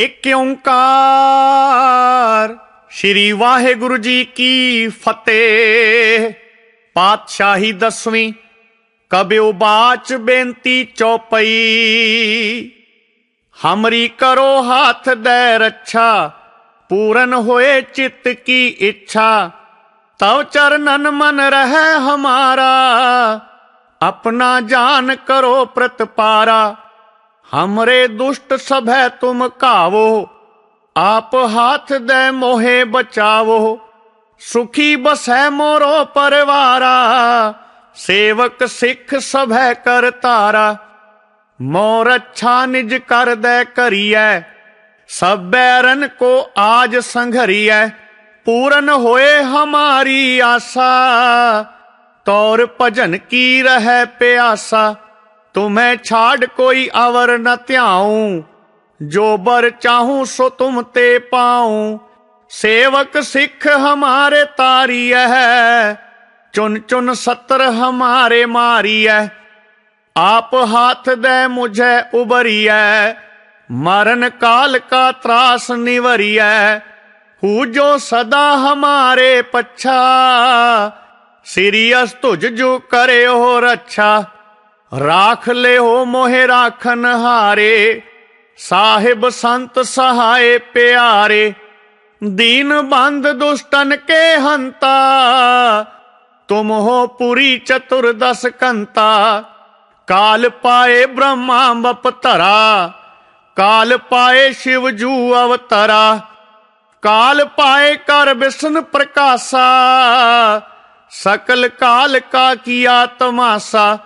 ਇੱਕ ਓੰਕਾਰ ਸ੍ਰੀ ਵਾਹਿਗੁਰੂ ਜੀ ਕੀ ਫਤਿਹ ਪਾਤਸ਼ਾਹੀ ਦਸਵੀਂ ਕਬਿਉ ਬਾਚ ਬੇਨਤੀ ਚੌਪਈ ਹਮਰੀ ਕਰੋ ਹੱਥ ਦੇ ਰੱਛਾ ਪੂਰਨ ਹੋਏ ਚਿੱਤ ਕੀ ਇੱਛਾ ਤਉ ਚਰਨਨ ਮਨ ਰਹੇ ਹਮਾਰਾ ਆਪਣਾ ਜਾਨ ਕਰੋ ਪ੍ਰਤਪਾਰਾ हमरे दुष्ट सभै तुम कावो आप हाथ दे मोहे बचावो सुखी बसै मोरो परिवारा सेवक सिख सभै कर तारा मोर अच्छा निज कर दे करिए सबैरन को आज संघरिए पूरन होए हमारी आशा तौर भजन की रह प्यासा ਤੁਮੈ ਛਾੜ ਕੋਈ ਅਵਰ ਨ ਧਿਆਉ ਜੋ ਬਰ ਚਾਹੂ ਸੋ ਤੁਮ ਤੇ ਪਾਉ ਸੇਵਕ ਸਿੱਖ ਹਮਾਰੇ ਤਾਰੀਐ ਚੁਨ ਚੁਨ ਸੱਤਰ ਹਮਾਰੇ ਮਾਰੀਐ ਆਪ ਹੱਥ ਦੇ ਮੁਝੇ ਉਬਰੀਐ ਮਰਨ ਕਾਲ ਕਾ ਤਰਾਸ ਨਿਵਰੀਐ ਹੂ ਜੋ ਸਦਾ ਹਮਾਰੇ ਪੱਛਾ ਅਸ ਤੁਝ ਜੋ ਕਰਿਓ ਰੱਛਾ ਰਾਖ ਲਿਓ ਮੋਹਿ ਰਾਖਨ ਹਾਰੇ ਸਾਹਿਬ ਸੰਤ ਸਹਾਏ ਪਿਆਰੇ ਦੀਨ ਬੰਦ ਦੁਸ਼ਟਨ ਕੇ ਹੰਤਾ ਤੁਮ ਹੋ ਪੁਰੀ ਚਤੁਰ ਦਸ ਕੰਤਾ ਕਾਲ ਪਾਏ ਬ੍ਰਹਮਾ ਧਰਾ ਕਾਲ ਪਾਏ ਸ਼ਿਵ ਜੂ ਅਵਤਾਰਾ ਕਾਲ ਪਾਏ ਕਰ ਵਿਸ਼ਨ ਪ੍ਰਕਾਸ਼ਾ ਸਕਲ ਕਾਲ ਕਾ ਕੀਆ ਤਮਾਸਾ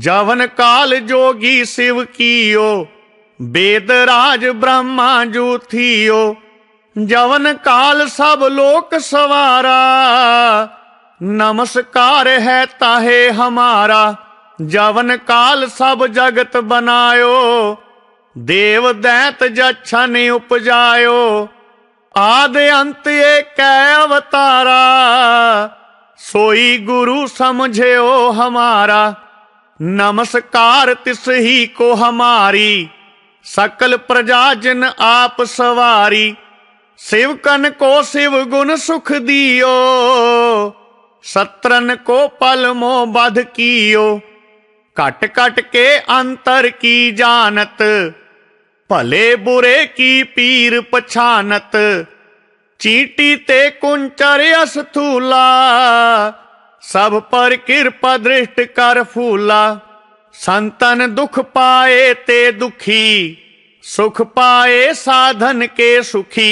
ਜਵਨ ਕਾਲ ਜੋਗੀ ਸਿਵ ਕੀਓ ਬੇਦ ਰਾਜ ਬ੍ਰਹਮਾ ਜੂਥੀਓ ਜਵਨ ਕਾਲ ਸਭ ਲੋਕ ਸਵਾਰਾ ਨਮਸਕਾਰ ਹੈ ਤਾਹੇ ਹਮਾਰਾ ਜਵਨ ਕਾਲ ਸਭ ਜਗਤ ਬਨਾਇਓ ਦੇਵ ਦੈਤ ਜਛਨ ਉਪਜਾਇਓ ਆਦ ਅੰਤ ਏਕੈ ਅਵਤਾਰਾ ਸੋਈ ਗੁਰੂ ਸਮਝਿਓ ਹਮਾਰਾ ਨਮਸਕਾਰ ਤਿਸ ਹੀ ਕੋ ਹਮਾਰੀ ਸਕਲ ਪ੍ਰਜਾ ਜਨ ਆਪ ਸਵਾਰੀ ਸੇਵਕਨ ਕੋ ਸਿਵ ਗੁਣ ਸੁਖ ਦਿਓ ਸਤਰਨ ਕੋ ਪਲ ਮੋ ਬਧ ਕੀਓ ਕਟ ਕਟ ਕੇ ਅੰਤਰ ਕੀ ਜਾਣਤ ਭਲੇ ਬੁਰੇ ਕੀ ਪੀਰ ਪਛਾਨਤ ਚੀਟੀ ਤੇ ਕੁੰਚਰ ਅਸਥੂਲਾ सब पर कृपा दृष्ट कर फूला संतन दुख पाए ते दुखी सुख पाए साधन के सुखी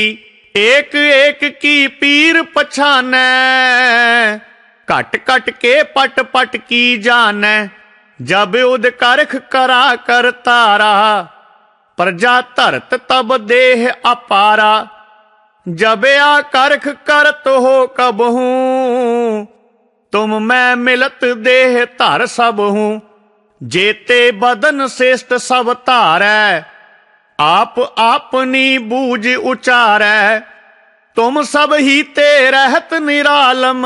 एक एक की पीर पछान कट कट के पट पट की जान जब उद करख करा कर तारा प्रजा तरत तब देह अपारा जब आ करख करत हो कबहू तुम मैं मिलत देह धर सब हूँ जेते बदन श्रेष्ठ सब धारै आप आपनी बूझ उचारै तुम सब ही ते रहत निरालम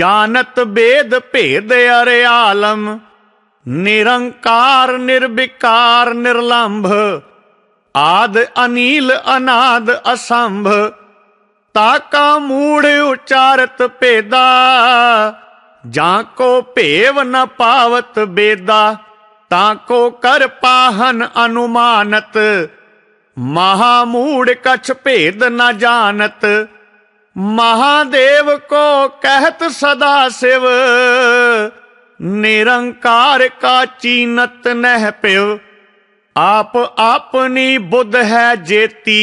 जानत बेद भेद अरे आलम निरंकार निर्विकार निर्लंभ आद अनील अनाद असंभ ਤਾਕਾ ਮੂੜ ਉਚਾਰਤ ਭੇਦਾ ਜਾਂ ਕੋ ਭੇਵ ਨ ਪਾਵਤ ਬੇਦਾ ਤਾਂ ਕੋ ਕਰ ਪਾਹਨ ਅਨੁਮਾਨਤ ਮਹਾ ਮੂੜ ਕਛ ਭੇਦ ਨ ਜਾਣਤ ਮਹਾਦੇਵ ਕੋ ਕਹਿਤ ਸਦਾ ਸਿਵ ਨਿਰੰਕਾਰ ਕਾ ਚੀਨਤ ਨਹਿ ਪਿਉ ਆਪ ਆਪਣੀ ਬੁੱਧ ਹੈ ਜੇਤੀ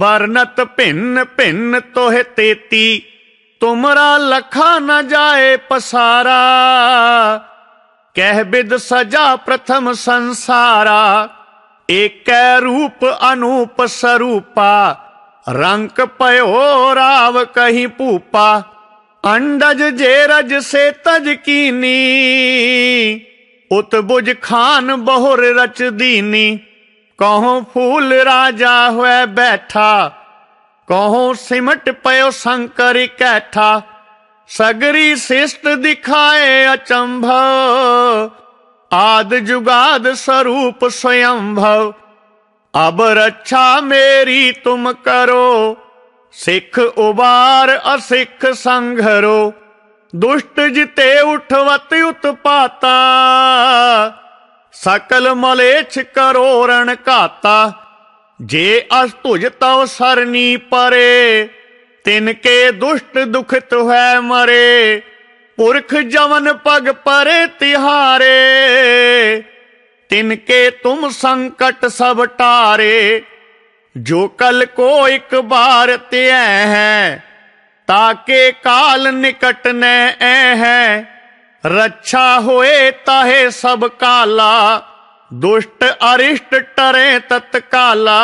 ਵਰਨਤ ਭਿੰਨ ਭਿੰਨ ਤੋਹ ਤੇਤੀ ਤੁਮਰਾ ਲਖਾ ਨ ਜਾਏ ਪਸਾਰਾ ਕਹਿ ਬਿਦ ਸਜਾ ਪ੍ਰਥਮ ਸੰਸਾਰਾ ਏਕੈ ਰੂਪ ਅਨੂਪ ਸਰੂਪਾ ਰੰਕ ਭਇਓ ਰਾਵ ਕਹੀਂ ਭੂਪਾ ਅੰਡਜ ਜੇ ਰਜ ਸੇ ਤਜ ਕੀਨੀ ਉਤ ਬੁਝ ਖਾਨ ਬਹੁਰ ਰਚ ਦੀਨੀ ਕਹੋ ਫੂਲ ਰਾਜਾ ਹੋਇ ਬੈਠਾ ਕਹੋ ਸਿਮਟ ਪਇਓ ਸ਼ੰਕਰ ਕੈਠਾ ਸਗਰੀ ਸਿਸ਼ਟ ਦਿਖਾਏ ਅਚੰਭਵ ਆਦ ਜੁਗਾਦ ਸਰੂਪ ਸਯੰਭਵ ਅਬ ਰੱਛਾ ਮੇਰੀ ਤੁਮ ਕਰੋ ਸਿੱਖ ਉਬਾਰ ਅਸਿੱਖ ਸੰਘਰੋ ਦੁਸ਼ਟ ਜਿਤੇ ਉਠਵਤ ਉਤਪਾਤਾ ਸਕਲ ਮਲੇਛ ਕਰੋਰਣ ਘਾਤਾ ਜੇ ਅਸ ਤੁਜ ਤਉ ਸਰਨੀ ਪਰੇ ਤਿਨ ਕੇ ਦੁਸ਼ਟ ਦੁਖਤ ਹੈ ਮਰੇ ਪੁਰਖ ਜਵਨ ਪਗ ਪਰੇ ਤਿਹਾਰੇ ਤਿਨ ਕੇ ਤੁਮ ਸੰਕਟ ਸਭ ਟਾਰੇ ਜੋ ਕਲ ਕੋ ਇੱਕ ਬਾਰ ਤੇ ਹੈ ਤਾਕੇ ਕਾਲ ਨਿਕਟ ਨੈ ਐ ਹੈ ਰੱਛਾ ਹੋਏ ਤਾਹੇ ਸਭ ਕਾਲਾ ਦੁਸ਼ਟ ਅਰਿਸ਼ਟ ਟਰੇ ਤਤ ਕਾਲਾ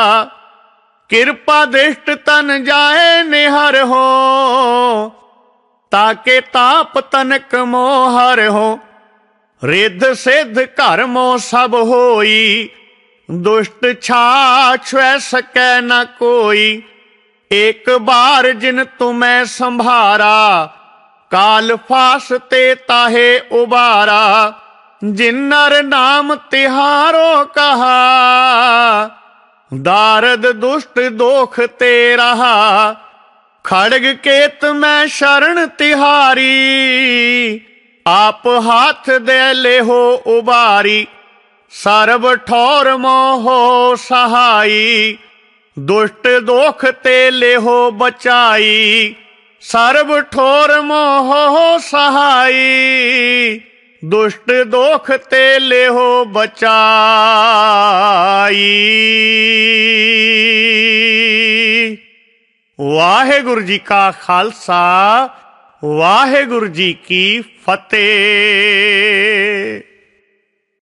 ਕਿਰਪਾ ਦ੍ਰਿਸ਼ਟ ਤਨ ਜਾਏ ਨਿਹਰ ਹੋ ਕੇ ਤਾਪ ਤਨਕ ਮੋਹ ਹਰ ਹੋ ਰਿੱਧ ਸਿੱਧ ਘਰ ਮੋ ਸਭ ਹੋਈ ਦੁਸ਼ਟ ਛਾ ਛੈ ਸਕੈ ਨਾ ਕੋਈ ਇੱਕ ਬਾਰ ਜਿਨ ਤੁਮੈ ਸੰਭਾਰਾ ਕਾਲ ਫਾਸਤੇ ਤਾਹੇ ਉਬਾਰਾ ਜਿਨਰ ਨਾਮ ਤਿਹਾਰੋ ਕਹਾ ਦਾਰਦ ਦੁਸ਼ਟ ਦੋਖ ਤੇ ਰਹਾ ਖੜਗ ਕੇਤ ਮੈਂ ਸ਼ਰਨ ਤਿਹਾਰੀ ਆਪ ਹੱਥ ਦੇ ਲੇਹੋ ਉਬਾਰੀ ਸਰਬ ਠੌਰ ਮੋਹ ਸਹਾਈ ਦੁਸ਼ਟ ਦੋਖ ਤੇ ਲੇਹੋ ਬਚਾਈ ਸਰਬ ਠੋਰ ਮੋਹ ਸਹਾਈ ਦੁਸ਼ਟ ਦੋਖ ਤੇ ਲਿਹੋ ਬਚਾਈ ਵਾਹਿਗੁਰੂ ਜੀ ਕਾ ਖਾਲਸਾ ਵਾਹਿਗੁਰੂ ਜੀ ਕੀ ਫਤਿਹ